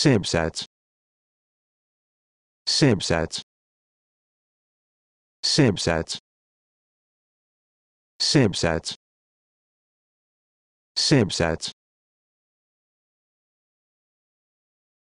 Subsets. Subsets. Subsets. Subsets. Subsets.